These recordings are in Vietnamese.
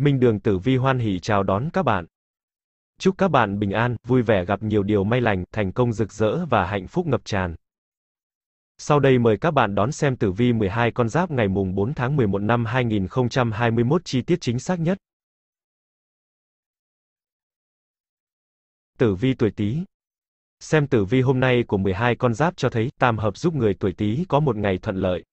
Minh Đường Tử Vi hoan hỉ chào đón các bạn. Chúc các bạn bình an, vui vẻ gặp nhiều điều may lành, thành công rực rỡ và hạnh phúc ngập tràn. Sau đây mời các bạn đón xem tử vi 12 con giáp ngày mùng 4 tháng 11 năm 2021 chi tiết chính xác nhất. Tử vi tuổi Tý. Xem tử vi hôm nay của 12 con giáp cho thấy tam hợp giúp người tuổi Tý có một ngày thuận lợi,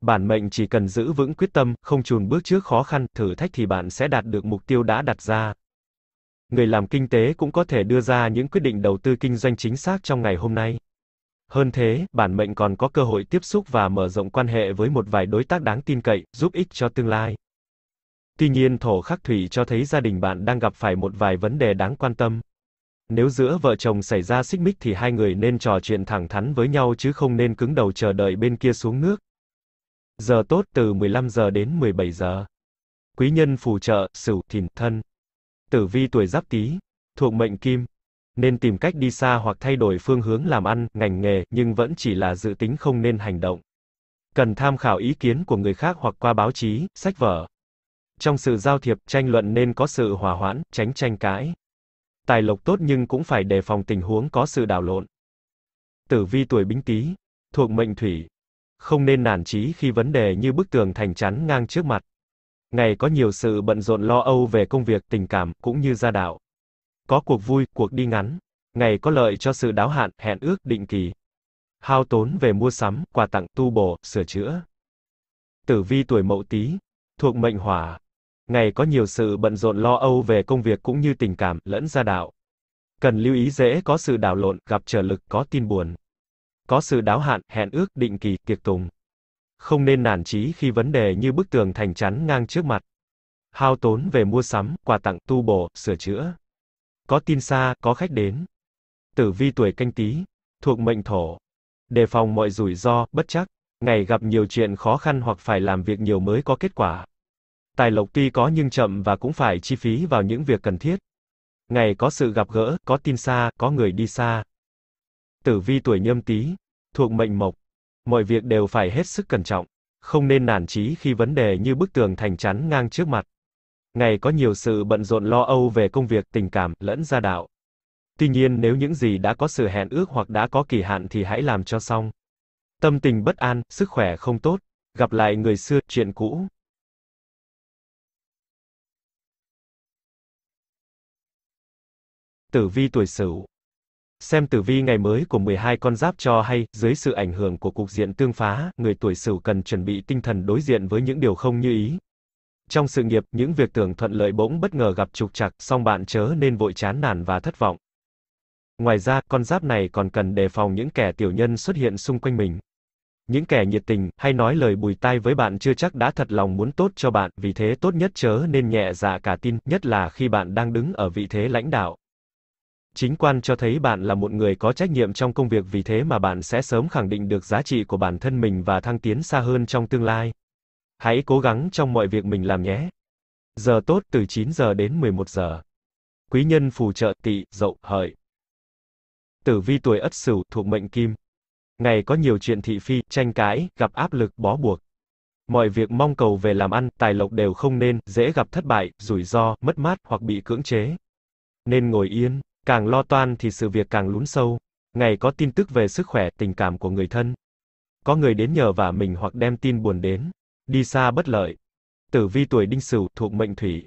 Bản mệnh chỉ cần giữ vững quyết tâm, không chùn bước trước khó khăn, thử thách thì bạn sẽ đạt được mục tiêu đã đặt ra. Người làm kinh tế cũng có thể đưa ra những quyết định đầu tư kinh doanh chính xác trong ngày hôm nay. Hơn thế, bản mệnh còn có cơ hội tiếp xúc và mở rộng quan hệ với một vài đối tác đáng tin cậy, giúp ích cho tương lai. Tuy nhiên thổ khắc thủy cho thấy gia đình bạn đang gặp phải một vài vấn đề đáng quan tâm. Nếu giữa vợ chồng xảy ra xích mích thì hai người nên trò chuyện thẳng thắn với nhau chứ không nên cứng đầu chờ đợi bên kia xuống nước. Giờ tốt từ 15 giờ đến 17 giờ. Quý nhân phù trợ, Sửu, Thìn, Thân. Tử vi tuổi Giáp Tý, thuộc mệnh Kim, nên tìm cách đi xa hoặc thay đổi phương hướng làm ăn, ngành nghề, nhưng vẫn chỉ là dự tính không nên hành động. Cần tham khảo ý kiến của người khác hoặc qua báo chí, sách vở. Trong sự giao thiệp, tranh luận nên có sự hòa hoãn, tránh tranh cãi. Tài lộc tốt nhưng cũng phải đề phòng tình huống có sự đảo lộn. Tử vi tuổi Bính Tý, thuộc mệnh Thủy, không nên nản chí khi vấn đề như bức tường thành chắn ngang trước mặt. Ngày có nhiều sự bận rộn lo âu về công việc, tình cảm, cũng như gia đạo. Có cuộc vui, cuộc đi ngắn. Ngày có lợi cho sự đáo hạn, hẹn ước, định kỳ. Hao tốn về mua sắm, quà tặng, tu bổ, sửa chữa. Tử vi tuổi mậu tý, thuộc mệnh hỏa. Ngày có nhiều sự bận rộn lo âu về công việc cũng như tình cảm, lẫn gia đạo. Cần lưu ý dễ có sự đảo lộn, gặp trở lực, có tin buồn có sự đáo hạn, hẹn ước, định kỳ, tiệc tùng. Không nên nản chí khi vấn đề như bức tường thành chắn ngang trước mặt. Hao tốn về mua sắm, quà tặng, tu bổ, sửa chữa. Có tin xa, có khách đến. Tử vi tuổi canh tí, thuộc mệnh thổ. Đề phòng mọi rủi ro, bất chắc. Ngày gặp nhiều chuyện khó khăn hoặc phải làm việc nhiều mới có kết quả. Tài lộc tuy có nhưng chậm và cũng phải chi phí vào những việc cần thiết. Ngày có sự gặp gỡ, có tin xa, có người đi xa. Tử vi tuổi nhâm tý, thuộc mệnh mộc. Mọi việc đều phải hết sức cẩn trọng, không nên nản chí khi vấn đề như bức tường thành chắn ngang trước mặt. Ngày có nhiều sự bận rộn lo âu về công việc, tình cảm, lẫn gia đạo. Tuy nhiên nếu những gì đã có sự hẹn ước hoặc đã có kỳ hạn thì hãy làm cho xong. Tâm tình bất an, sức khỏe không tốt, gặp lại người xưa, chuyện cũ. Tử vi tuổi Sửu Xem tử vi ngày mới của 12 con giáp cho hay, dưới sự ảnh hưởng của cục diện tương phá, người tuổi sửu cần chuẩn bị tinh thần đối diện với những điều không như ý. Trong sự nghiệp, những việc tưởng thuận lợi bỗng bất ngờ gặp trục trặc, song bạn chớ nên vội chán nản và thất vọng. Ngoài ra, con giáp này còn cần đề phòng những kẻ tiểu nhân xuất hiện xung quanh mình. Những kẻ nhiệt tình, hay nói lời bùi tai với bạn chưa chắc đã thật lòng muốn tốt cho bạn, vì thế tốt nhất chớ nên nhẹ dạ cả tin, nhất là khi bạn đang đứng ở vị thế lãnh đạo. Chính quan cho thấy bạn là một người có trách nhiệm trong công việc vì thế mà bạn sẽ sớm khẳng định được giá trị của bản thân mình và thăng tiến xa hơn trong tương lai. Hãy cố gắng trong mọi việc mình làm nhé. Giờ tốt từ 9 giờ đến 11 giờ. Quý nhân phù trợ Tỵ, Dậu, Hợi. Tử vi tuổi Ất Sửu thuộc mệnh Kim. Ngày có nhiều chuyện thị phi, tranh cãi, gặp áp lực, bó buộc. Mọi việc mong cầu về làm ăn, tài lộc đều không nên, dễ gặp thất bại, rủi ro, mất mát hoặc bị cưỡng chế. Nên ngồi yên, Càng lo toan thì sự việc càng lún sâu. Ngày có tin tức về sức khỏe, tình cảm của người thân. Có người đến nhờ vả mình hoặc đem tin buồn đến. Đi xa bất lợi. Tử vi tuổi đinh sửu thuộc mệnh thủy.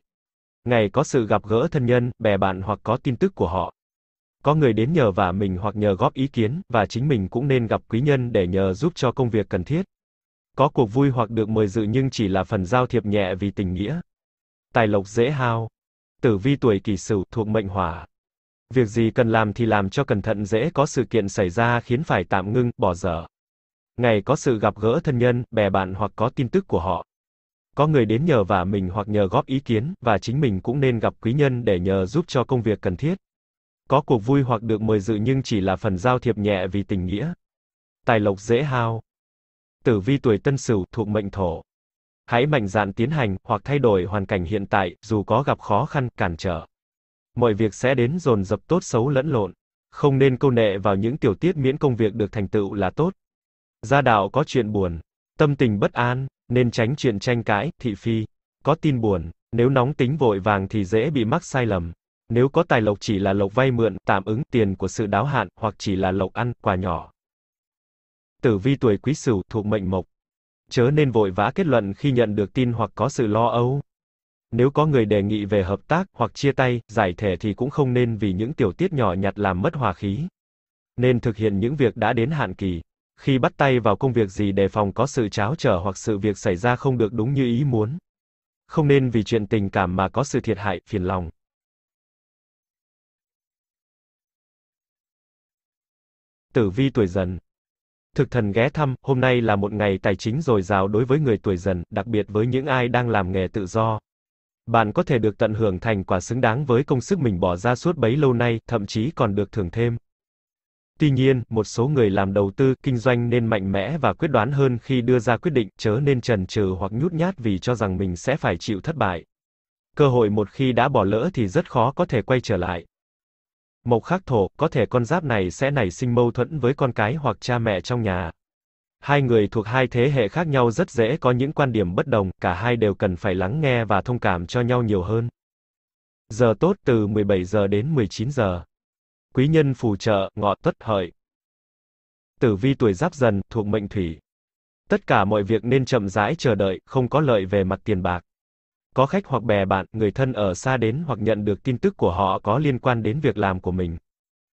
Ngày có sự gặp gỡ thân nhân, bè bạn hoặc có tin tức của họ. Có người đến nhờ vả mình hoặc nhờ góp ý kiến, và chính mình cũng nên gặp quý nhân để nhờ giúp cho công việc cần thiết. Có cuộc vui hoặc được mời dự nhưng chỉ là phần giao thiệp nhẹ vì tình nghĩa. Tài lộc dễ hao. Tử vi tuổi kỷ sửu thuộc mệnh hỏa. Việc gì cần làm thì làm cho cẩn thận dễ có sự kiện xảy ra khiến phải tạm ngưng, bỏ dở. Ngày có sự gặp gỡ thân nhân, bè bạn hoặc có tin tức của họ. Có người đến nhờ vả mình hoặc nhờ góp ý kiến, và chính mình cũng nên gặp quý nhân để nhờ giúp cho công việc cần thiết. Có cuộc vui hoặc được mời dự nhưng chỉ là phần giao thiệp nhẹ vì tình nghĩa. Tài lộc dễ hao. Tử vi tuổi tân sửu thuộc mệnh thổ. Hãy mạnh dạn tiến hành, hoặc thay đổi hoàn cảnh hiện tại, dù có gặp khó khăn, cản trở mọi việc sẽ đến dồn dập tốt xấu lẫn lộn. Không nên câu nệ vào những tiểu tiết miễn công việc được thành tựu là tốt. Gia đạo có chuyện buồn, tâm tình bất an, nên tránh chuyện tranh cãi, thị phi. Có tin buồn, nếu nóng tính vội vàng thì dễ bị mắc sai lầm. Nếu có tài lộc chỉ là lộc vay mượn, tạm ứng tiền của sự đáo hạn, hoặc chỉ là lộc ăn, quà nhỏ. Tử vi tuổi quý sửu thuộc mệnh mộc. Chớ nên vội vã kết luận khi nhận được tin hoặc có sự lo âu, nếu có người đề nghị về hợp tác hoặc chia tay, giải thể thì cũng không nên vì những tiểu tiết nhỏ nhặt làm mất hòa khí. Nên thực hiện những việc đã đến hạn kỳ. Khi bắt tay vào công việc gì đề phòng có sự cháo trở hoặc sự việc xảy ra không được đúng như ý muốn. Không nên vì chuyện tình cảm mà có sự thiệt hại, phiền lòng. Tử vi tuổi dần Thực thần ghé thăm, hôm nay là một ngày tài chính dồi dào đối với người tuổi dần, đặc biệt với những ai đang làm nghề tự do. Bạn có thể được tận hưởng thành quả xứng đáng với công sức mình bỏ ra suốt bấy lâu nay, thậm chí còn được thưởng thêm. Tuy nhiên, một số người làm đầu tư, kinh doanh nên mạnh mẽ và quyết đoán hơn khi đưa ra quyết định, chớ nên chần chừ hoặc nhút nhát vì cho rằng mình sẽ phải chịu thất bại. Cơ hội một khi đã bỏ lỡ thì rất khó có thể quay trở lại. Mộc khắc thổ, có thể con giáp này sẽ nảy sinh mâu thuẫn với con cái hoặc cha mẹ trong nhà. Hai người thuộc hai thế hệ khác nhau rất dễ có những quan điểm bất đồng, cả hai đều cần phải lắng nghe và thông cảm cho nhau nhiều hơn. Giờ tốt từ 17 giờ đến 19 giờ. Quý nhân phù trợ, ngọ tuất hợi. Tử vi tuổi giáp dần, thuộc mệnh thủy. Tất cả mọi việc nên chậm rãi chờ đợi, không có lợi về mặt tiền bạc. Có khách hoặc bè bạn, người thân ở xa đến hoặc nhận được tin tức của họ có liên quan đến việc làm của mình.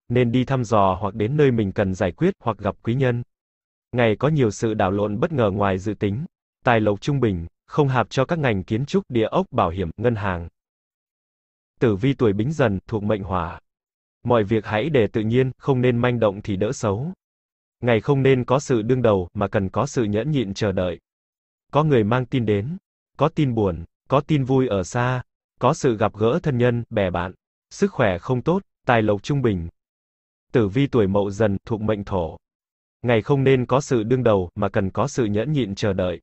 Nên đi thăm dò hoặc đến nơi mình cần giải quyết hoặc gặp quý nhân. Ngày có nhiều sự đảo lộn bất ngờ ngoài dự tính. Tài lộc trung bình, không hạp cho các ngành kiến trúc, địa ốc, bảo hiểm, ngân hàng. Tử vi tuổi bính dần, thuộc mệnh hỏa. Mọi việc hãy để tự nhiên, không nên manh động thì đỡ xấu. Ngày không nên có sự đương đầu, mà cần có sự nhẫn nhịn chờ đợi. Có người mang tin đến, có tin buồn, có tin vui ở xa, có sự gặp gỡ thân nhân, bè bạn, sức khỏe không tốt, tài lộc trung bình. Tử vi tuổi mậu dần, thuộc mệnh thổ. Ngày không nên có sự đương đầu, mà cần có sự nhẫn nhịn chờ đợi.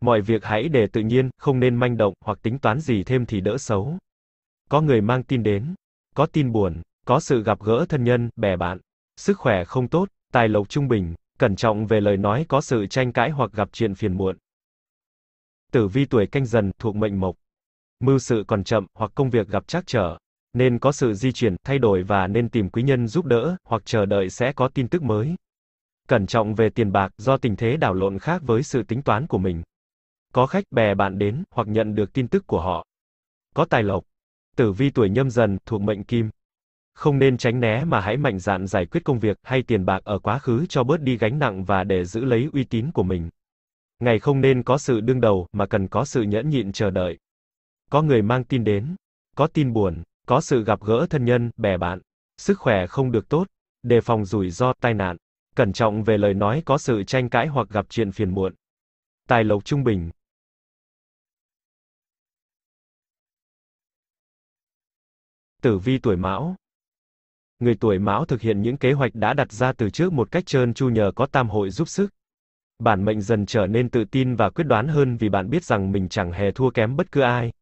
Mọi việc hãy để tự nhiên, không nên manh động, hoặc tính toán gì thêm thì đỡ xấu. Có người mang tin đến, có tin buồn, có sự gặp gỡ thân nhân, bè bạn, sức khỏe không tốt, tài lộc trung bình, cẩn trọng về lời nói có sự tranh cãi hoặc gặp chuyện phiền muộn. Tử vi tuổi canh dần thuộc mệnh mộc. Mưu sự còn chậm hoặc công việc gặp trắc trở, nên có sự di chuyển, thay đổi và nên tìm quý nhân giúp đỡ hoặc chờ đợi sẽ có tin tức mới cẩn trọng về tiền bạc do tình thế đảo lộn khác với sự tính toán của mình. Có khách bè bạn đến hoặc nhận được tin tức của họ. Có tài lộc. Tử vi tuổi nhâm dần thuộc mệnh kim. Không nên tránh né mà hãy mạnh dạn giải quyết công việc hay tiền bạc ở quá khứ cho bớt đi gánh nặng và để giữ lấy uy tín của mình. Ngày không nên có sự đương đầu mà cần có sự nhẫn nhịn chờ đợi. Có người mang tin đến, có tin buồn, có sự gặp gỡ thân nhân, bè bạn. Sức khỏe không được tốt, đề phòng rủi ro tai nạn. Cẩn trọng về lời nói có sự tranh cãi hoặc gặp chuyện phiền muộn. Tài lộc trung bình. Tử vi tuổi Mão. Người tuổi Mão thực hiện những kế hoạch đã đặt ra từ trước một cách trơn tru nhờ có tam hội giúp sức. Bản mệnh dần trở nên tự tin và quyết đoán hơn vì bạn biết rằng mình chẳng hề thua kém bất cứ ai.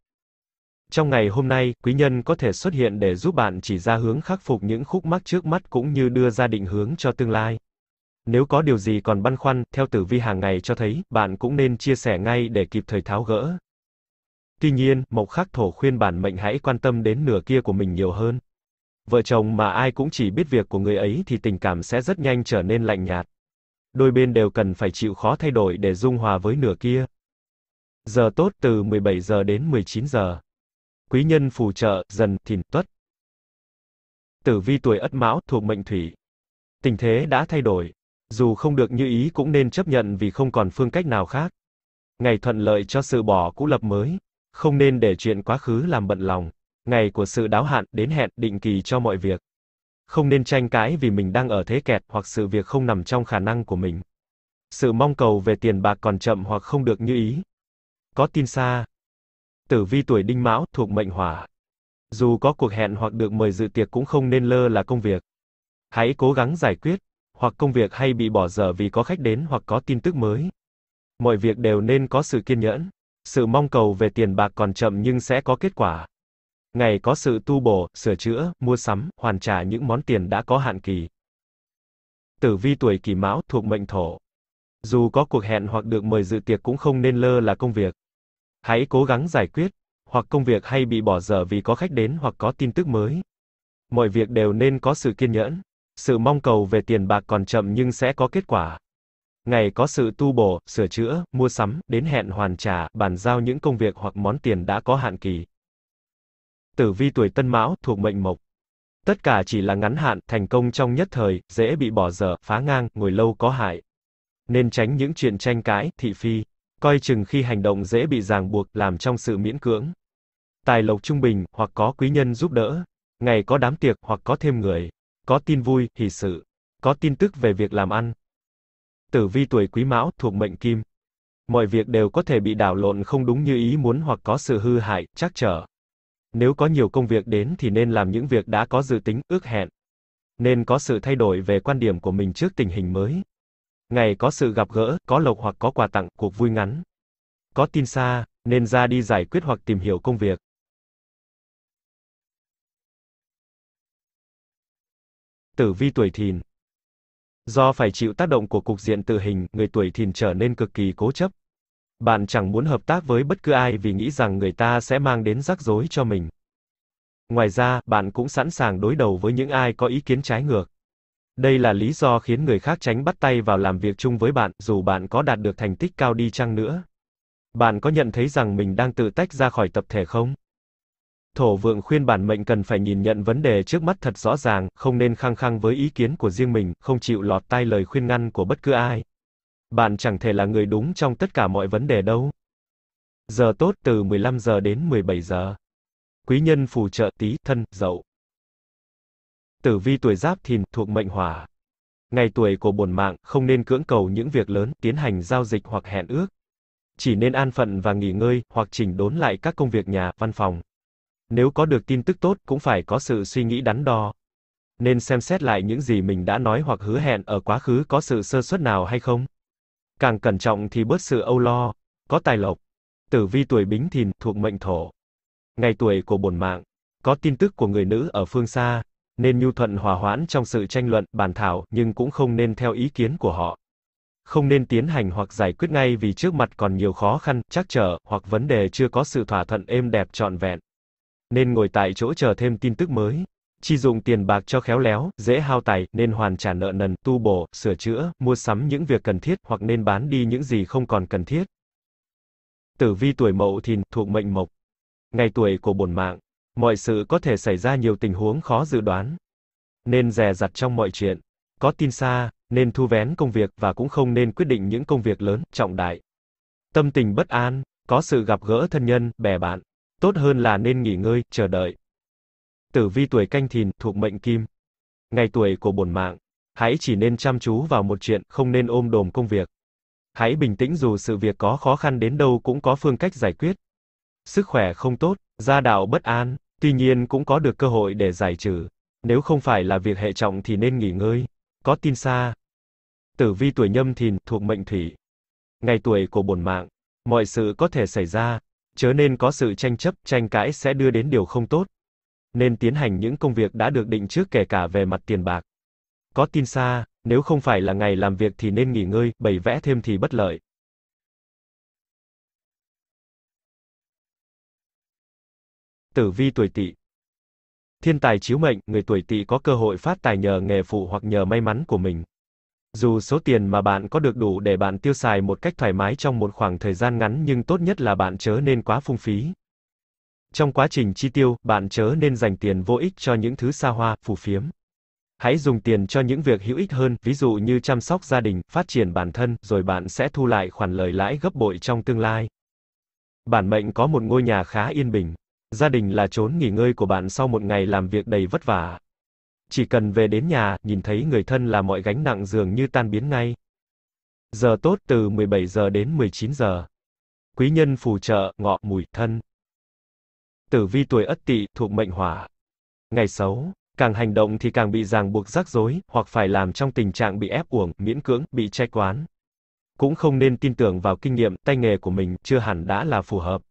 Trong ngày hôm nay, quý nhân có thể xuất hiện để giúp bạn chỉ ra hướng khắc phục những khúc mắc trước mắt cũng như đưa ra định hướng cho tương lai. Nếu có điều gì còn băn khoăn, theo tử vi hàng ngày cho thấy, bạn cũng nên chia sẻ ngay để kịp thời tháo gỡ. Tuy nhiên, Mộc Khắc Thổ khuyên bản mệnh hãy quan tâm đến nửa kia của mình nhiều hơn. Vợ chồng mà ai cũng chỉ biết việc của người ấy thì tình cảm sẽ rất nhanh trở nên lạnh nhạt. Đôi bên đều cần phải chịu khó thay đổi để dung hòa với nửa kia. Giờ tốt từ 17 giờ đến 19 giờ. Quý nhân phù trợ, dần, thìn, tuất. Tử vi tuổi Ất Mão thuộc mệnh Thủy. Tình thế đã thay đổi, dù không được như ý cũng nên chấp nhận vì không còn phương cách nào khác. Ngày thuận lợi cho sự bỏ cũ lập mới, không nên để chuyện quá khứ làm bận lòng. Ngày của sự đáo hạn đến hẹn định kỳ cho mọi việc. Không nên tranh cãi vì mình đang ở thế kẹt hoặc sự việc không nằm trong khả năng của mình. Sự mong cầu về tiền bạc còn chậm hoặc không được như ý. Có tin xa. Tử vi tuổi Đinh Mão thuộc mệnh Hỏa. Dù có cuộc hẹn hoặc được mời dự tiệc cũng không nên lơ là công việc. Hãy cố gắng giải quyết hoặc công việc hay bị bỏ dở vì có khách đến hoặc có tin tức mới. Mọi việc đều nên có sự kiên nhẫn. Sự mong cầu về tiền bạc còn chậm nhưng sẽ có kết quả. Ngày có sự tu bổ, sửa chữa, mua sắm, hoàn trả những món tiền đã có hạn kỳ. Tử vi tuổi kỷ mão thuộc mệnh thổ. Dù có cuộc hẹn hoặc được mời dự tiệc cũng không nên lơ là công việc. Hãy cố gắng giải quyết, hoặc công việc hay bị bỏ dở vì có khách đến hoặc có tin tức mới. Mọi việc đều nên có sự kiên nhẫn sự mong cầu về tiền bạc còn chậm nhưng sẽ có kết quả. Ngày có sự tu bổ, sửa chữa, mua sắm, đến hẹn hoàn trả, bàn giao những công việc hoặc món tiền đã có hạn kỳ. Tử vi tuổi Tân Mão thuộc mệnh Mộc. Tất cả chỉ là ngắn hạn, thành công trong nhất thời, dễ bị bỏ dở, phá ngang, ngồi lâu có hại. Nên tránh những chuyện tranh cãi, thị phi, coi chừng khi hành động dễ bị ràng buộc, làm trong sự miễn cưỡng. Tài lộc trung bình, hoặc có quý nhân giúp đỡ, ngày có đám tiệc, hoặc có thêm người có tin vui, hỷ sự, có tin tức về việc làm ăn. Tử vi tuổi Quý Mão thuộc mệnh Kim. Mọi việc đều có thể bị đảo lộn không đúng như ý muốn hoặc có sự hư hại, chắc trở. Nếu có nhiều công việc đến thì nên làm những việc đã có dự tính, ước hẹn. Nên có sự thay đổi về quan điểm của mình trước tình hình mới. Ngày có sự gặp gỡ, có lộc hoặc có quà tặng, cuộc vui ngắn. Có tin xa, nên ra đi giải quyết hoặc tìm hiểu công việc. tử vi tuổi thìn. Do phải chịu tác động của cục diện tự hình, người tuổi thìn trở nên cực kỳ cố chấp. Bạn chẳng muốn hợp tác với bất cứ ai vì nghĩ rằng người ta sẽ mang đến rắc rối cho mình. Ngoài ra, bạn cũng sẵn sàng đối đầu với những ai có ý kiến trái ngược. Đây là lý do khiến người khác tránh bắt tay vào làm việc chung với bạn, dù bạn có đạt được thành tích cao đi chăng nữa. Bạn có nhận thấy rằng mình đang tự tách ra khỏi tập thể không? Thổ vượng khuyên bản mệnh cần phải nhìn nhận vấn đề trước mắt thật rõ ràng, không nên khăng khăng với ý kiến của riêng mình, không chịu lọt tai lời khuyên ngăn của bất cứ ai. Bạn chẳng thể là người đúng trong tất cả mọi vấn đề đâu. Giờ tốt từ 15 giờ đến 17 giờ. Quý nhân phù trợ tí, thân, dậu. Tử vi tuổi giáp thìn, thuộc mệnh hỏa. Ngày tuổi của bổn mạng, không nên cưỡng cầu những việc lớn, tiến hành giao dịch hoặc hẹn ước. Chỉ nên an phận và nghỉ ngơi, hoặc chỉnh đốn lại các công việc nhà, văn phòng. Nếu có được tin tức tốt cũng phải có sự suy nghĩ đắn đo. Nên xem xét lại những gì mình đã nói hoặc hứa hẹn ở quá khứ có sự sơ suất nào hay không. Càng cẩn trọng thì bớt sự âu lo, có tài lộc. Tử vi tuổi Bính Thìn thuộc mệnh Thổ. Ngày tuổi của bổn mạng, có tin tức của người nữ ở phương xa, nên nhu thuận hòa hoãn trong sự tranh luận, bàn thảo, nhưng cũng không nên theo ý kiến của họ. Không nên tiến hành hoặc giải quyết ngay vì trước mặt còn nhiều khó khăn, trắc trở, hoặc vấn đề chưa có sự thỏa thuận êm đẹp trọn vẹn nên ngồi tại chỗ chờ thêm tin tức mới. Chi dùng tiền bạc cho khéo léo, dễ hao tài nên hoàn trả nợ nần, tu bổ, sửa chữa, mua sắm những việc cần thiết, hoặc nên bán đi những gì không còn cần thiết. Tử vi tuổi mậu thìn, thuộc mệnh mộc. Ngày tuổi của bổn mạng. Mọi sự có thể xảy ra nhiều tình huống khó dự đoán. Nên dè dặt trong mọi chuyện. Có tin xa, nên thu vén công việc, và cũng không nên quyết định những công việc lớn, trọng đại. Tâm tình bất an, có sự gặp gỡ thân nhân, bè bạn. Tốt hơn là nên nghỉ ngơi, chờ đợi. Tử vi tuổi canh thìn, thuộc mệnh kim. Ngày tuổi của bổn mạng. Hãy chỉ nên chăm chú vào một chuyện, không nên ôm đồm công việc. Hãy bình tĩnh dù sự việc có khó khăn đến đâu cũng có phương cách giải quyết. Sức khỏe không tốt, gia đạo bất an, tuy nhiên cũng có được cơ hội để giải trừ. Nếu không phải là việc hệ trọng thì nên nghỉ ngơi. Có tin xa. Tử vi tuổi nhâm thìn, thuộc mệnh thủy. Ngày tuổi của bổn mạng. Mọi sự có thể xảy ra, chớ nên có sự tranh chấp, tranh cãi sẽ đưa đến điều không tốt. Nên tiến hành những công việc đã được định trước kể cả về mặt tiền bạc. Có tin xa, nếu không phải là ngày làm việc thì nên nghỉ ngơi, bày vẽ thêm thì bất lợi. Tử vi tuổi tỵ Thiên tài chiếu mệnh, người tuổi tỵ có cơ hội phát tài nhờ nghề phụ hoặc nhờ may mắn của mình. Dù số tiền mà bạn có được đủ để bạn tiêu xài một cách thoải mái trong một khoảng thời gian ngắn nhưng tốt nhất là bạn chớ nên quá phung phí. Trong quá trình chi tiêu, bạn chớ nên dành tiền vô ích cho những thứ xa hoa, phù phiếm. Hãy dùng tiền cho những việc hữu ích hơn, ví dụ như chăm sóc gia đình, phát triển bản thân, rồi bạn sẽ thu lại khoản lời lãi gấp bội trong tương lai. Bản mệnh có một ngôi nhà khá yên bình. Gia đình là chốn nghỉ ngơi của bạn sau một ngày làm việc đầy vất vả. Chỉ cần về đến nhà, nhìn thấy người thân là mọi gánh nặng dường như tan biến ngay. Giờ tốt từ 17 giờ đến 19 giờ. Quý nhân phù trợ, ngọ mùi thân. Tử vi tuổi Ất Tỵ thuộc mệnh Hỏa. Ngày xấu, càng hành động thì càng bị ràng buộc rắc rối, hoặc phải làm trong tình trạng bị ép uổng, miễn cưỡng, bị che quán. Cũng không nên tin tưởng vào kinh nghiệm, tay nghề của mình chưa hẳn đã là phù hợp.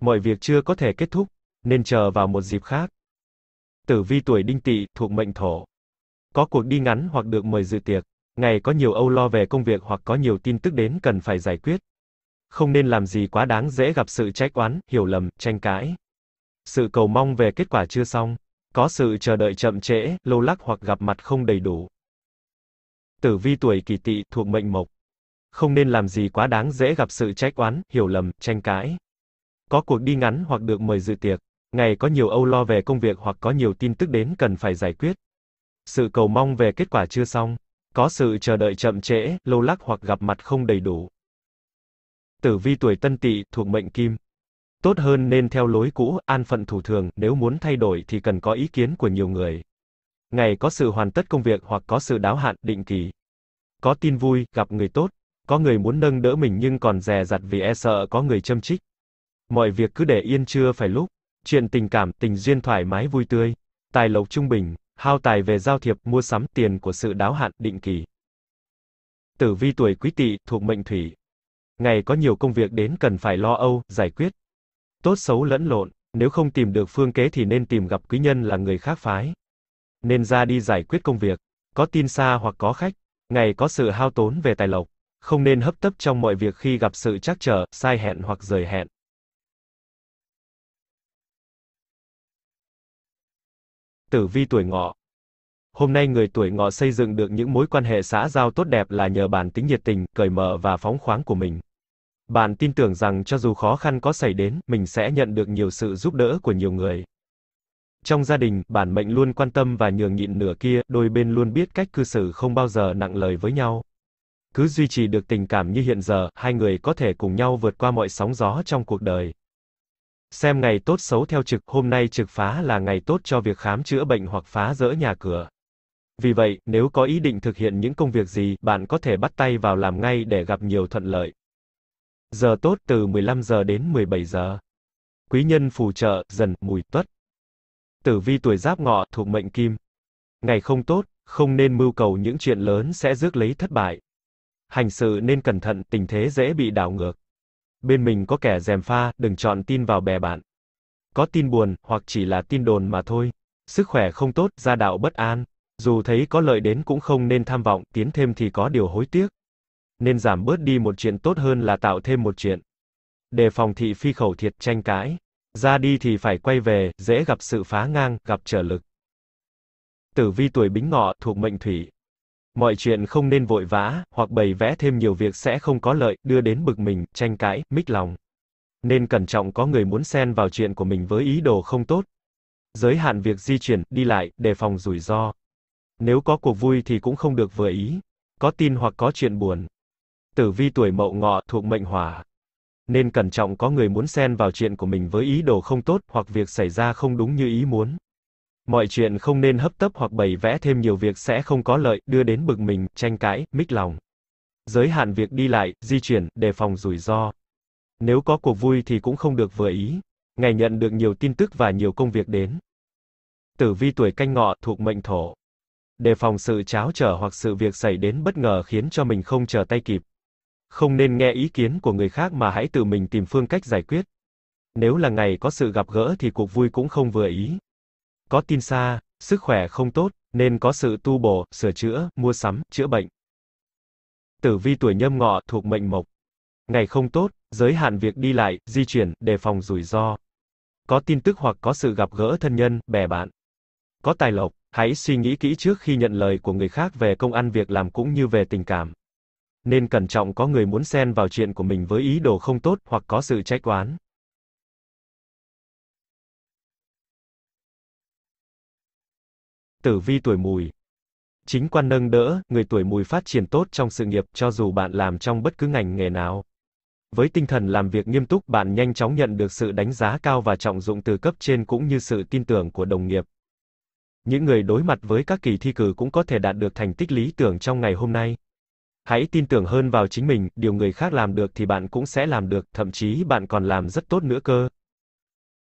Mọi việc chưa có thể kết thúc, nên chờ vào một dịp khác. Tử vi tuổi đinh tỵ, thuộc mệnh thổ. Có cuộc đi ngắn hoặc được mời dự tiệc. Ngày có nhiều âu lo về công việc hoặc có nhiều tin tức đến cần phải giải quyết. Không nên làm gì quá đáng dễ gặp sự trách oán, hiểu lầm, tranh cãi. Sự cầu mong về kết quả chưa xong. Có sự chờ đợi chậm trễ, lâu lắc hoặc gặp mặt không đầy đủ. Tử vi tuổi kỷ tỵ thuộc mệnh mộc. Không nên làm gì quá đáng dễ gặp sự trách oán, hiểu lầm, tranh cãi. Có cuộc đi ngắn hoặc được mời dự tiệc. Ngày có nhiều âu lo về công việc hoặc có nhiều tin tức đến cần phải giải quyết. Sự cầu mong về kết quả chưa xong, có sự chờ đợi chậm trễ, lâu lắc hoặc gặp mặt không đầy đủ. Tử vi tuổi Tân Tỵ thuộc mệnh Kim. Tốt hơn nên theo lối cũ, an phận thủ thường, nếu muốn thay đổi thì cần có ý kiến của nhiều người. Ngày có sự hoàn tất công việc hoặc có sự đáo hạn định kỳ. Có tin vui, gặp người tốt, có người muốn nâng đỡ mình nhưng còn dè rặt vì e sợ có người châm trích. Mọi việc cứ để yên chưa phải lúc chuyện tình cảm, tình duyên thoải mái vui tươi. Tài lộc trung bình, hao tài về giao thiệp, mua sắm, tiền của sự đáo hạn, định kỳ. Tử vi tuổi quý tỵ, thuộc mệnh thủy. Ngày có nhiều công việc đến cần phải lo âu, giải quyết. Tốt xấu lẫn lộn, nếu không tìm được phương kế thì nên tìm gặp quý nhân là người khác phái. Nên ra đi giải quyết công việc, có tin xa hoặc có khách, ngày có sự hao tốn về tài lộc. Không nên hấp tấp trong mọi việc khi gặp sự trắc trở, sai hẹn hoặc rời hẹn. tử vi tuổi ngọ. Hôm nay người tuổi ngọ xây dựng được những mối quan hệ xã giao tốt đẹp là nhờ bản tính nhiệt tình, cởi mở và phóng khoáng của mình. Bạn tin tưởng rằng cho dù khó khăn có xảy đến, mình sẽ nhận được nhiều sự giúp đỡ của nhiều người. Trong gia đình, bản mệnh luôn quan tâm và nhường nhịn nửa kia, đôi bên luôn biết cách cư xử không bao giờ nặng lời với nhau. Cứ duy trì được tình cảm như hiện giờ, hai người có thể cùng nhau vượt qua mọi sóng gió trong cuộc đời. Xem ngày tốt xấu theo trực, hôm nay trực phá là ngày tốt cho việc khám chữa bệnh hoặc phá rỡ nhà cửa. Vì vậy, nếu có ý định thực hiện những công việc gì, bạn có thể bắt tay vào làm ngay để gặp nhiều thuận lợi. Giờ tốt từ 15 giờ đến 17 giờ. Quý nhân phù trợ, dần, mùi, tuất. Tử vi tuổi giáp ngọ, thuộc mệnh kim. Ngày không tốt, không nên mưu cầu những chuyện lớn sẽ rước lấy thất bại. Hành sự nên cẩn thận, tình thế dễ bị đảo ngược bên mình có kẻ dèm pha, đừng chọn tin vào bè bạn. Có tin buồn, hoặc chỉ là tin đồn mà thôi. Sức khỏe không tốt, gia đạo bất an. Dù thấy có lợi đến cũng không nên tham vọng, tiến thêm thì có điều hối tiếc. Nên giảm bớt đi một chuyện tốt hơn là tạo thêm một chuyện. Đề phòng thị phi khẩu thiệt tranh cãi. Ra đi thì phải quay về, dễ gặp sự phá ngang, gặp trở lực. Tử vi tuổi bính ngọ, thuộc mệnh thủy, Mọi chuyện không nên vội vã, hoặc bày vẽ thêm nhiều việc sẽ không có lợi, đưa đến bực mình, tranh cãi, mít lòng. Nên cẩn trọng có người muốn xen vào chuyện của mình với ý đồ không tốt. Giới hạn việc di chuyển, đi lại, đề phòng rủi ro. Nếu có cuộc vui thì cũng không được vừa ý. Có tin hoặc có chuyện buồn. Tử vi tuổi mậu ngọ thuộc mệnh hỏa. Nên cẩn trọng có người muốn xen vào chuyện của mình với ý đồ không tốt hoặc việc xảy ra không đúng như ý muốn. Mọi chuyện không nên hấp tấp hoặc bày vẽ thêm nhiều việc sẽ không có lợi, đưa đến bực mình, tranh cãi, mít lòng. Giới hạn việc đi lại, di chuyển, đề phòng rủi ro. Nếu có cuộc vui thì cũng không được vừa ý. Ngày nhận được nhiều tin tức và nhiều công việc đến. Tử vi tuổi canh ngọ thuộc mệnh thổ. Đề phòng sự cháo trở hoặc sự việc xảy đến bất ngờ khiến cho mình không trở tay kịp. Không nên nghe ý kiến của người khác mà hãy tự mình tìm phương cách giải quyết. Nếu là ngày có sự gặp gỡ thì cuộc vui cũng không vừa ý có tin xa, sức khỏe không tốt, nên có sự tu bổ, sửa chữa, mua sắm, chữa bệnh. Tử vi tuổi nhâm ngọ thuộc mệnh mộc. Ngày không tốt, giới hạn việc đi lại, di chuyển, đề phòng rủi ro. Có tin tức hoặc có sự gặp gỡ thân nhân, bè bạn. Có tài lộc, hãy suy nghĩ kỹ trước khi nhận lời của người khác về công ăn việc làm cũng như về tình cảm. Nên cẩn trọng có người muốn xen vào chuyện của mình với ý đồ không tốt hoặc có sự trách oán. Tử vi tuổi mùi. Chính quan nâng đỡ, người tuổi mùi phát triển tốt trong sự nghiệp, cho dù bạn làm trong bất cứ ngành nghề nào. Với tinh thần làm việc nghiêm túc, bạn nhanh chóng nhận được sự đánh giá cao và trọng dụng từ cấp trên cũng như sự tin tưởng của đồng nghiệp. Những người đối mặt với các kỳ thi cử cũng có thể đạt được thành tích lý tưởng trong ngày hôm nay. Hãy tin tưởng hơn vào chính mình, điều người khác làm được thì bạn cũng sẽ làm được, thậm chí bạn còn làm rất tốt nữa cơ.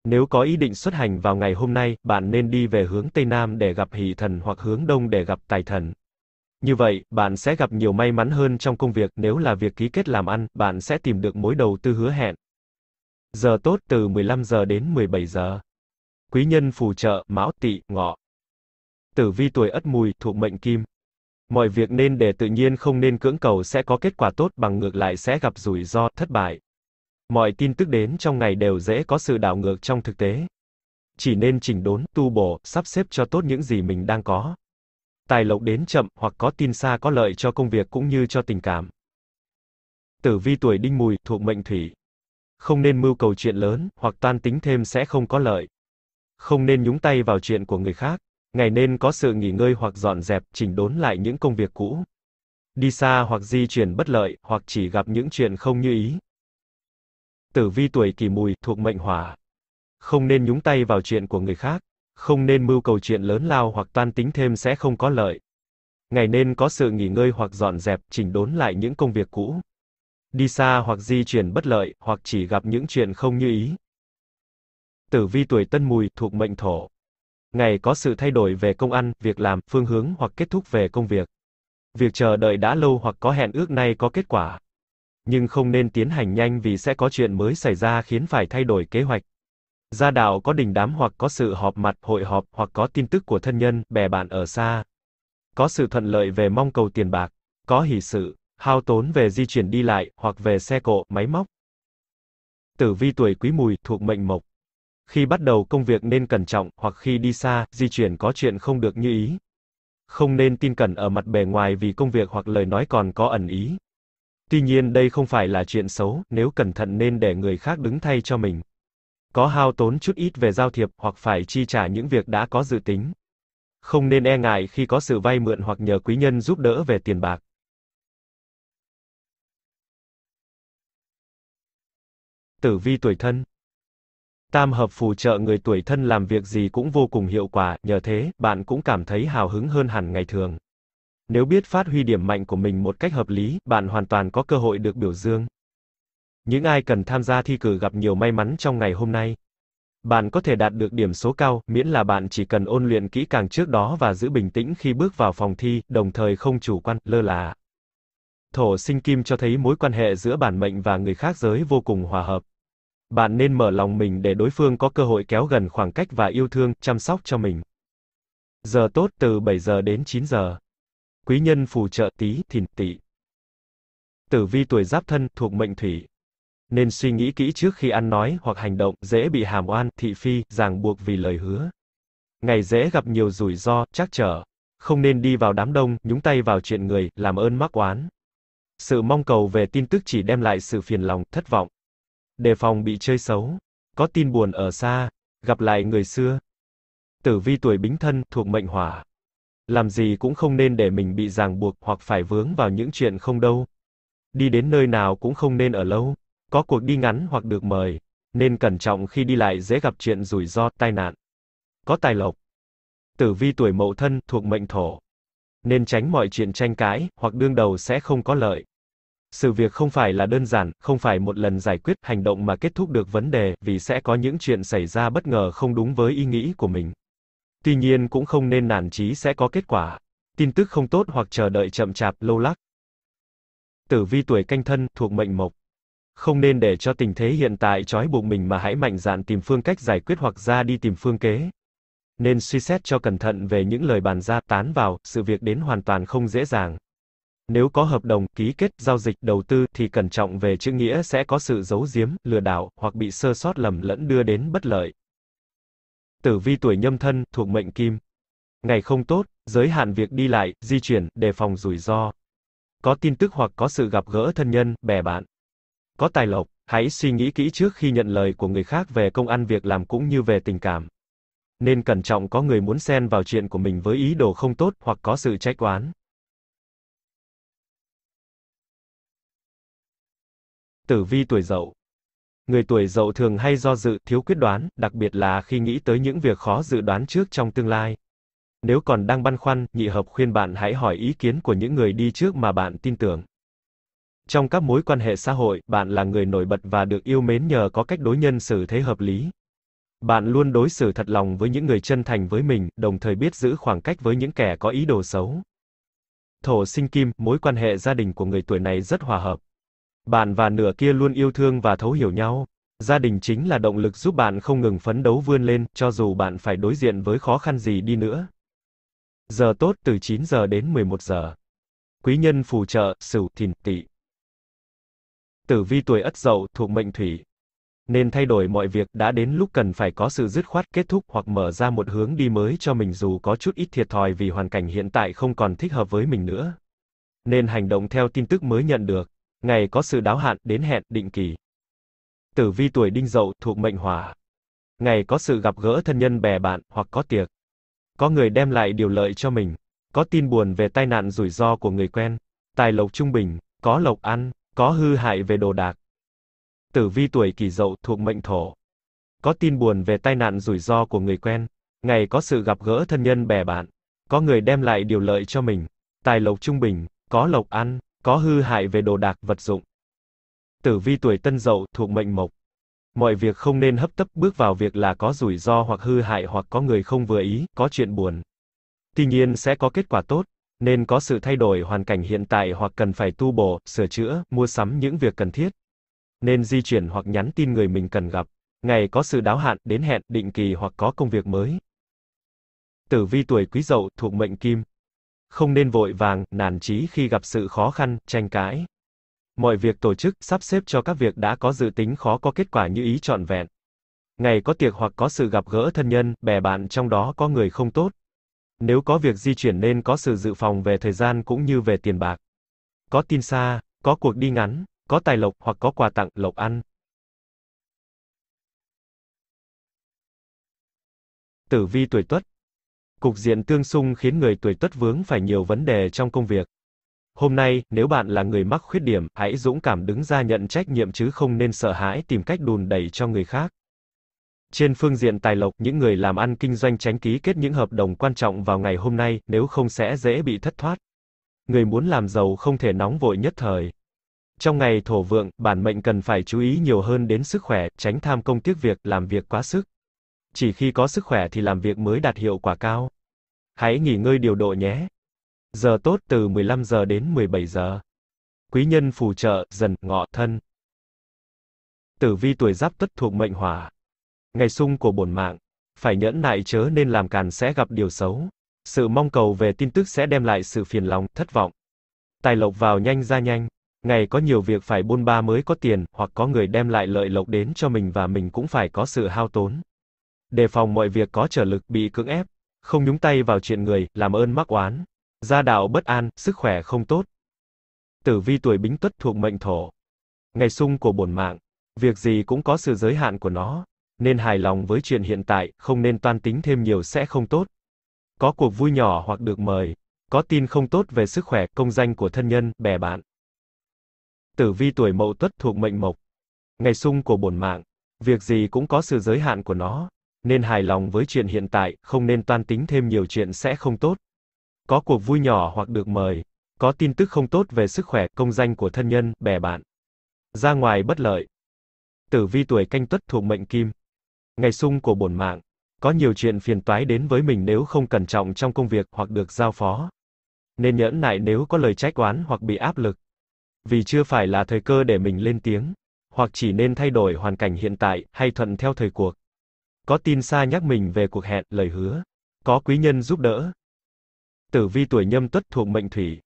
Nếu có ý định xuất hành vào ngày hôm nay, bạn nên đi về hướng Tây Nam để gặp hỷ thần hoặc hướng Đông để gặp tài thần. Như vậy, bạn sẽ gặp nhiều may mắn hơn trong công việc, nếu là việc ký kết làm ăn, bạn sẽ tìm được mối đầu tư hứa hẹn. Giờ tốt từ 15 giờ đến 17 giờ. Quý nhân phù trợ, mão tỵ, ngọ. Tử vi tuổi ất mùi, thuộc mệnh kim. Mọi việc nên để tự nhiên không nên cưỡng cầu sẽ có kết quả tốt bằng ngược lại sẽ gặp rủi ro, thất bại. Mọi tin tức đến trong ngày đều dễ có sự đảo ngược trong thực tế. Chỉ nên chỉnh đốn, tu bổ, sắp xếp cho tốt những gì mình đang có. Tài lộc đến chậm hoặc có tin xa có lợi cho công việc cũng như cho tình cảm. Tử vi tuổi đinh mùi thuộc mệnh thủy. Không nên mưu cầu chuyện lớn, hoặc toan tính thêm sẽ không có lợi. Không nên nhúng tay vào chuyện của người khác. Ngày nên có sự nghỉ ngơi hoặc dọn dẹp, chỉnh đốn lại những công việc cũ. Đi xa hoặc di chuyển bất lợi, hoặc chỉ gặp những chuyện không như ý, Tử vi tuổi kỷ mùi thuộc mệnh hỏa. Không nên nhúng tay vào chuyện của người khác, không nên mưu cầu chuyện lớn lao hoặc toan tính thêm sẽ không có lợi. Ngày nên có sự nghỉ ngơi hoặc dọn dẹp, chỉnh đốn lại những công việc cũ. Đi xa hoặc di chuyển bất lợi, hoặc chỉ gặp những chuyện không như ý. Tử vi tuổi tân mùi thuộc mệnh thổ. Ngày có sự thay đổi về công ăn, việc làm, phương hướng hoặc kết thúc về công việc. Việc chờ đợi đã lâu hoặc có hẹn ước nay có kết quả nhưng không nên tiến hành nhanh vì sẽ có chuyện mới xảy ra khiến phải thay đổi kế hoạch. Gia đạo có đình đám hoặc có sự họp mặt, hội họp hoặc có tin tức của thân nhân, bè bạn ở xa. Có sự thuận lợi về mong cầu tiền bạc, có hỷ sự, hao tốn về di chuyển đi lại hoặc về xe cộ, máy móc. Tử vi tuổi Quý Mùi thuộc mệnh Mộc. Khi bắt đầu công việc nên cẩn trọng, hoặc khi đi xa, di chuyển có chuyện không được như ý. Không nên tin cẩn ở mặt bề ngoài vì công việc hoặc lời nói còn có ẩn ý, Tuy nhiên đây không phải là chuyện xấu, nếu cẩn thận nên để người khác đứng thay cho mình. Có hao tốn chút ít về giao thiệp hoặc phải chi trả những việc đã có dự tính. Không nên e ngại khi có sự vay mượn hoặc nhờ quý nhân giúp đỡ về tiền bạc. Tử vi tuổi thân Tam hợp phù trợ người tuổi thân làm việc gì cũng vô cùng hiệu quả, nhờ thế, bạn cũng cảm thấy hào hứng hơn hẳn ngày thường. Nếu biết phát huy điểm mạnh của mình một cách hợp lý, bạn hoàn toàn có cơ hội được biểu dương. Những ai cần tham gia thi cử gặp nhiều may mắn trong ngày hôm nay. Bạn có thể đạt được điểm số cao, miễn là bạn chỉ cần ôn luyện kỹ càng trước đó và giữ bình tĩnh khi bước vào phòng thi, đồng thời không chủ quan, lơ là. Thổ sinh kim cho thấy mối quan hệ giữa bản mệnh và người khác giới vô cùng hòa hợp. Bạn nên mở lòng mình để đối phương có cơ hội kéo gần khoảng cách và yêu thương, chăm sóc cho mình. Giờ tốt từ 7 giờ đến 9 giờ quý nhân phù trợ tí, thìn, tỵ. Tử vi tuổi giáp thân thuộc mệnh thủy. Nên suy nghĩ kỹ trước khi ăn nói hoặc hành động, dễ bị hàm oan, thị phi, ràng buộc vì lời hứa. Ngày dễ gặp nhiều rủi ro, trắc trở. Không nên đi vào đám đông, nhúng tay vào chuyện người, làm ơn mắc oán. Sự mong cầu về tin tức chỉ đem lại sự phiền lòng, thất vọng. Đề phòng bị chơi xấu. Có tin buồn ở xa, gặp lại người xưa. Tử vi tuổi bính thân, thuộc mệnh hỏa làm gì cũng không nên để mình bị ràng buộc hoặc phải vướng vào những chuyện không đâu. Đi đến nơi nào cũng không nên ở lâu, có cuộc đi ngắn hoặc được mời, nên cẩn trọng khi đi lại dễ gặp chuyện rủi ro, tai nạn. Có tài lộc. Tử vi tuổi Mậu Thân thuộc mệnh Thổ, nên tránh mọi chuyện tranh cãi hoặc đương đầu sẽ không có lợi. Sự việc không phải là đơn giản, không phải một lần giải quyết hành động mà kết thúc được vấn đề, vì sẽ có những chuyện xảy ra bất ngờ không đúng với ý nghĩ của mình. Tuy nhiên cũng không nên nản chí sẽ có kết quả. Tin tức không tốt hoặc chờ đợi chậm chạp, lâu lắc. Tử vi tuổi canh thân, thuộc mệnh mộc. Không nên để cho tình thế hiện tại trói buộc mình mà hãy mạnh dạn tìm phương cách giải quyết hoặc ra đi tìm phương kế. Nên suy xét cho cẩn thận về những lời bàn ra, tán vào, sự việc đến hoàn toàn không dễ dàng. Nếu có hợp đồng, ký kết, giao dịch, đầu tư thì cẩn trọng về chữ nghĩa sẽ có sự giấu giếm, lừa đảo hoặc bị sơ sót lầm lẫn đưa đến bất lợi. Tử vi tuổi nhâm thân, thuộc mệnh kim. Ngày không tốt, giới hạn việc đi lại, di chuyển, đề phòng rủi ro. Có tin tức hoặc có sự gặp gỡ thân nhân, bè bạn. Có tài lộc, hãy suy nghĩ kỹ trước khi nhận lời của người khác về công ăn việc làm cũng như về tình cảm. Nên cẩn trọng có người muốn xen vào chuyện của mình với ý đồ không tốt hoặc có sự trách oán. Tử vi tuổi Dậu người tuổi dậu thường hay do dự, thiếu quyết đoán, đặc biệt là khi nghĩ tới những việc khó dự đoán trước trong tương lai. Nếu còn đang băn khoăn, nhị hợp khuyên bạn hãy hỏi ý kiến của những người đi trước mà bạn tin tưởng. Trong các mối quan hệ xã hội, bạn là người nổi bật và được yêu mến nhờ có cách đối nhân xử thế hợp lý. Bạn luôn đối xử thật lòng với những người chân thành với mình, đồng thời biết giữ khoảng cách với những kẻ có ý đồ xấu. Thổ sinh kim, mối quan hệ gia đình của người tuổi này rất hòa hợp. Bạn và nửa kia luôn yêu thương và thấu hiểu nhau. Gia đình chính là động lực giúp bạn không ngừng phấn đấu vươn lên, cho dù bạn phải đối diện với khó khăn gì đi nữa. Giờ tốt từ 9 giờ đến 11 giờ. Quý nhân phù trợ, Sửu, Thìn, Tỵ. Tử vi tuổi Ất Dậu thuộc mệnh Thủy. Nên thay đổi mọi việc, đã đến lúc cần phải có sự dứt khoát kết thúc hoặc mở ra một hướng đi mới cho mình dù có chút ít thiệt thòi vì hoàn cảnh hiện tại không còn thích hợp với mình nữa. Nên hành động theo tin tức mới nhận được. Ngày có sự đáo hạn, đến hẹn, định kỳ. Tử vi tuổi đinh dậu thuộc mệnh hỏa. Ngày có sự gặp gỡ thân nhân bè bạn, hoặc có tiệc. Có người đem lại điều lợi cho mình. Có tin buồn về tai nạn rủi ro của người quen. Tài lộc trung bình, có lộc ăn, có hư hại về đồ đạc. Tử vi tuổi kỷ dậu thuộc mệnh thổ. Có tin buồn về tai nạn rủi ro của người quen. Ngày có sự gặp gỡ thân nhân bè bạn. Có người đem lại điều lợi cho mình. Tài lộc trung bình, có lộc ăn, có hư hại về đồ đạc vật dụng. Tử vi tuổi Tân Dậu thuộc mệnh mộc. Mọi việc không nên hấp tấp bước vào việc là có rủi ro hoặc hư hại hoặc có người không vừa ý, có chuyện buồn. Tuy nhiên sẽ có kết quả tốt, nên có sự thay đổi hoàn cảnh hiện tại hoặc cần phải tu bổ, sửa chữa, mua sắm những việc cần thiết. Nên di chuyển hoặc nhắn tin người mình cần gặp. Ngày có sự đáo hạn, đến hẹn, định kỳ hoặc có công việc mới. Tử vi tuổi Quý Dậu thuộc mệnh Kim không nên vội vàng, nản chí khi gặp sự khó khăn, tranh cãi. Mọi việc tổ chức, sắp xếp cho các việc đã có dự tính khó có kết quả như ý trọn vẹn. Ngày có tiệc hoặc có sự gặp gỡ thân nhân, bè bạn trong đó có người không tốt. Nếu có việc di chuyển nên có sự dự phòng về thời gian cũng như về tiền bạc. Có tin xa, có cuộc đi ngắn, có tài lộc hoặc có quà tặng, lộc ăn. Tử vi tuổi Tuất Cục diện tương xung khiến người tuổi tuất vướng phải nhiều vấn đề trong công việc. Hôm nay, nếu bạn là người mắc khuyết điểm, hãy dũng cảm đứng ra nhận trách nhiệm chứ không nên sợ hãi tìm cách đùn đẩy cho người khác. Trên phương diện tài lộc, những người làm ăn kinh doanh tránh ký kết những hợp đồng quan trọng vào ngày hôm nay, nếu không sẽ dễ bị thất thoát. Người muốn làm giàu không thể nóng vội nhất thời. Trong ngày thổ vượng, bản mệnh cần phải chú ý nhiều hơn đến sức khỏe, tránh tham công tiếc việc, làm việc quá sức chỉ khi có sức khỏe thì làm việc mới đạt hiệu quả cao. Hãy nghỉ ngơi điều độ nhé. Giờ tốt từ 15 giờ đến 17 giờ. Quý nhân phù trợ, dần, ngọ, thân. Tử vi tuổi giáp tuất thuộc mệnh hỏa. Ngày sung của bổn mạng. Phải nhẫn nại chớ nên làm càn sẽ gặp điều xấu. Sự mong cầu về tin tức sẽ đem lại sự phiền lòng, thất vọng. Tài lộc vào nhanh ra nhanh. Ngày có nhiều việc phải buôn ba mới có tiền, hoặc có người đem lại lợi lộc đến cho mình và mình cũng phải có sự hao tốn đề phòng mọi việc có trở lực bị cưỡng ép, không nhúng tay vào chuyện người, làm ơn mắc oán. Gia đạo bất an, sức khỏe không tốt. Tử vi tuổi bính tuất thuộc mệnh thổ. Ngày sung của bổn mạng, việc gì cũng có sự giới hạn của nó, nên hài lòng với chuyện hiện tại, không nên toan tính thêm nhiều sẽ không tốt. Có cuộc vui nhỏ hoặc được mời, có tin không tốt về sức khỏe, công danh của thân nhân, bè bạn. Tử vi tuổi mậu tuất thuộc mệnh mộc. Ngày sung của bổn mạng, việc gì cũng có sự giới hạn của nó, nên hài lòng với chuyện hiện tại, không nên toan tính thêm nhiều chuyện sẽ không tốt. Có cuộc vui nhỏ hoặc được mời, có tin tức không tốt về sức khỏe, công danh của thân nhân, bè bạn. Ra ngoài bất lợi. Tử vi tuổi canh tuất thuộc mệnh kim. Ngày xung của bổn mạng, có nhiều chuyện phiền toái đến với mình nếu không cẩn trọng trong công việc hoặc được giao phó. Nên nhẫn nại nếu có lời trách oán hoặc bị áp lực. Vì chưa phải là thời cơ để mình lên tiếng, hoặc chỉ nên thay đổi hoàn cảnh hiện tại, hay thuận theo thời cuộc có tin xa nhắc mình về cuộc hẹn, lời hứa, có quý nhân giúp đỡ. Tử vi tuổi nhâm tuất thuộc mệnh thủy.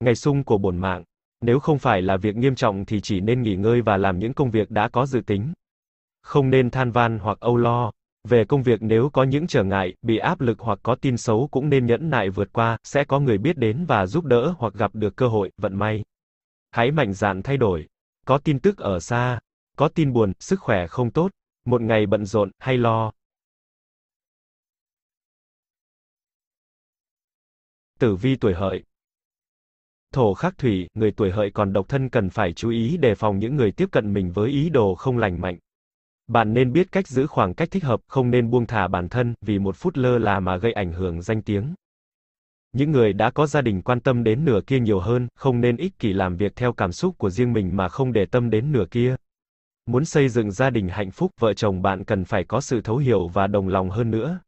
Ngày sung của bổn mạng, nếu không phải là việc nghiêm trọng thì chỉ nên nghỉ ngơi và làm những công việc đã có dự tính. Không nên than van hoặc âu lo. Về công việc nếu có những trở ngại, bị áp lực hoặc có tin xấu cũng nên nhẫn nại vượt qua, sẽ có người biết đến và giúp đỡ hoặc gặp được cơ hội, vận may. Hãy mạnh dạn thay đổi. Có tin tức ở xa, có tin buồn, sức khỏe không tốt, một ngày bận rộn, hay lo. Tử vi tuổi hợi. Thổ khắc thủy, người tuổi hợi còn độc thân cần phải chú ý đề phòng những người tiếp cận mình với ý đồ không lành mạnh. Bạn nên biết cách giữ khoảng cách thích hợp, không nên buông thả bản thân, vì một phút lơ là mà gây ảnh hưởng danh tiếng. Những người đã có gia đình quan tâm đến nửa kia nhiều hơn, không nên ích kỷ làm việc theo cảm xúc của riêng mình mà không để tâm đến nửa kia. Muốn xây dựng gia đình hạnh phúc, vợ chồng bạn cần phải có sự thấu hiểu và đồng lòng hơn nữa.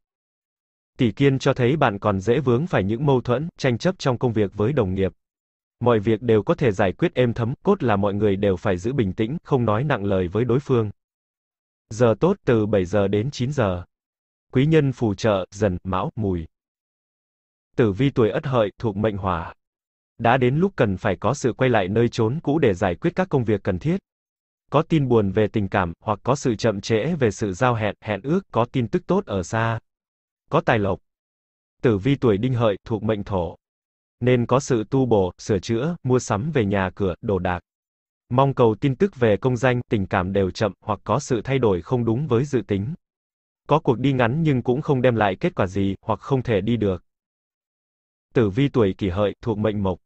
Tỷ Kiên cho thấy bạn còn dễ vướng phải những mâu thuẫn, tranh chấp trong công việc với đồng nghiệp. Mọi việc đều có thể giải quyết êm thấm, cốt là mọi người đều phải giữ bình tĩnh, không nói nặng lời với đối phương. Giờ tốt từ 7 giờ đến 9 giờ. Quý nhân phù trợ, dần, mão, mùi. Tử vi tuổi ất hợi, thuộc mệnh hỏa. Đã đến lúc cần phải có sự quay lại nơi trốn cũ để giải quyết các công việc cần thiết có tin buồn về tình cảm, hoặc có sự chậm trễ về sự giao hẹn, hẹn ước, có tin tức tốt ở xa. Có tài lộc. Tử vi tuổi đinh hợi, thuộc mệnh thổ. Nên có sự tu bổ, sửa chữa, mua sắm về nhà cửa, đồ đạc. Mong cầu tin tức về công danh, tình cảm đều chậm, hoặc có sự thay đổi không đúng với dự tính. Có cuộc đi ngắn nhưng cũng không đem lại kết quả gì, hoặc không thể đi được. Tử vi tuổi kỷ hợi, thuộc mệnh mộc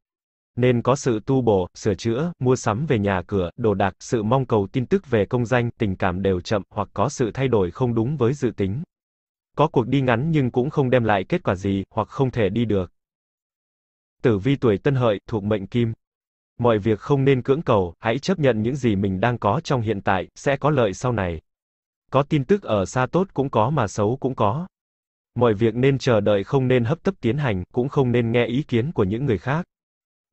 nên có sự tu bổ, sửa chữa, mua sắm về nhà cửa, đồ đạc, sự mong cầu tin tức về công danh, tình cảm đều chậm hoặc có sự thay đổi không đúng với dự tính. Có cuộc đi ngắn nhưng cũng không đem lại kết quả gì, hoặc không thể đi được. Tử vi tuổi Tân Hợi thuộc mệnh Kim. Mọi việc không nên cưỡng cầu, hãy chấp nhận những gì mình đang có trong hiện tại, sẽ có lợi sau này. Có tin tức ở xa tốt cũng có mà xấu cũng có. Mọi việc nên chờ đợi không nên hấp tấp tiến hành, cũng không nên nghe ý kiến của những người khác.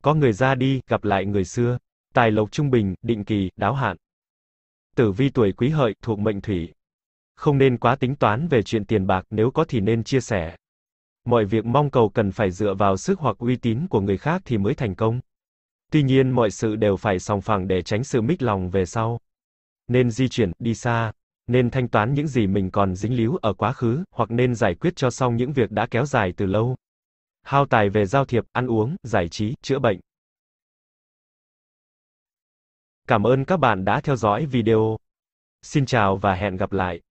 Có người ra đi, gặp lại người xưa. Tài lộc trung bình, định kỳ, đáo hạn. Tử vi tuổi quý hợi, thuộc mệnh thủy. Không nên quá tính toán về chuyện tiền bạc, nếu có thì nên chia sẻ. Mọi việc mong cầu cần phải dựa vào sức hoặc uy tín của người khác thì mới thành công. Tuy nhiên mọi sự đều phải sòng phẳng để tránh sự mích lòng về sau. Nên di chuyển, đi xa, nên thanh toán những gì mình còn dính líu ở quá khứ, hoặc nên giải quyết cho xong những việc đã kéo dài từ lâu hao tài về giao thiệp, ăn uống, giải trí, chữa bệnh. Cảm ơn các bạn đã theo dõi video. Xin chào và hẹn gặp lại.